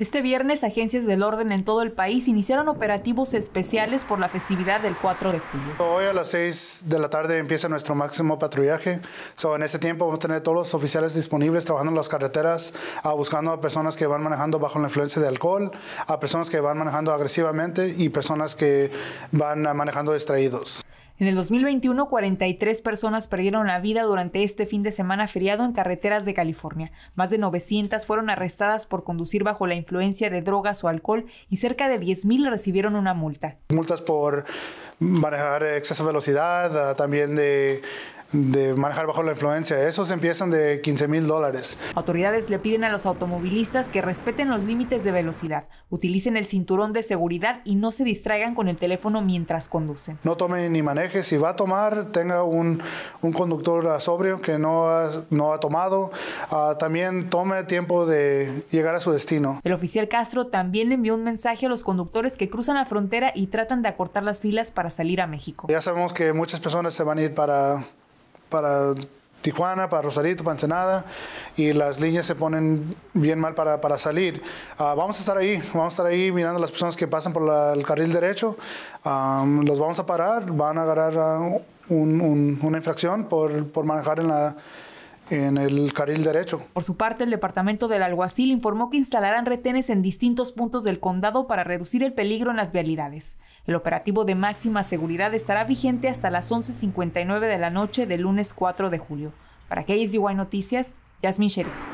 Este viernes, agencias del orden en todo el país iniciaron operativos especiales por la festividad del 4 de julio. Hoy a las 6 de la tarde empieza nuestro máximo patrullaje. en ese tiempo vamos a tener todos los oficiales disponibles trabajando en las carreteras, a ah, buscando a personas que van manejando bajo la influencia de alcohol, a personas que van manejando agresivamente y personas que van ah, manejando distraídos. En el 2021, 43 personas perdieron la vida durante este fin de semana feriado en carreteras de California. Más de 900 fueron arrestadas por conducir bajo la influencia de drogas o alcohol y cerca de 10.000 recibieron una multa. Multas por manejar exceso de velocidad, ah, también de de manejar bajo la influencia. Esos empiezan de 15 mil dólares. Autoridades le piden a los automovilistas que respeten los límites de velocidad, utilicen el cinturón de seguridad y no se distraigan con el teléfono mientras conducen. No tome ni maneje. Si va a tomar, tenga un, un conductor sobrio que no ha, no ha tomado. Ah, también tome tiempo de llegar a su destino. El oficial Castro también envió un mensaje a los conductores que cruzan la frontera y tratan de acortar las filas para salir a México. Ya sabemos que muchas personas se van a ir para para Tijuana, para Rosarito, para Ensenada, y las líneas se ponen bien mal para, para salir. Ah, vamos a estar ahí, vamos a estar ahí mirando a las personas que pasan por el carril derecho, los vamos a parar, van a agarrar ah, una infracción por, por manejar en la en el carril derecho. Por su parte, el departamento del alguacil informó que instalarán retenes en distintos puntos del condado para reducir el peligro en las vialidades. El operativo de máxima seguridad estará vigente hasta las 11.59 de la noche del lunes 4 de julio. Para KSDY Noticias, Yasmin Sheriff.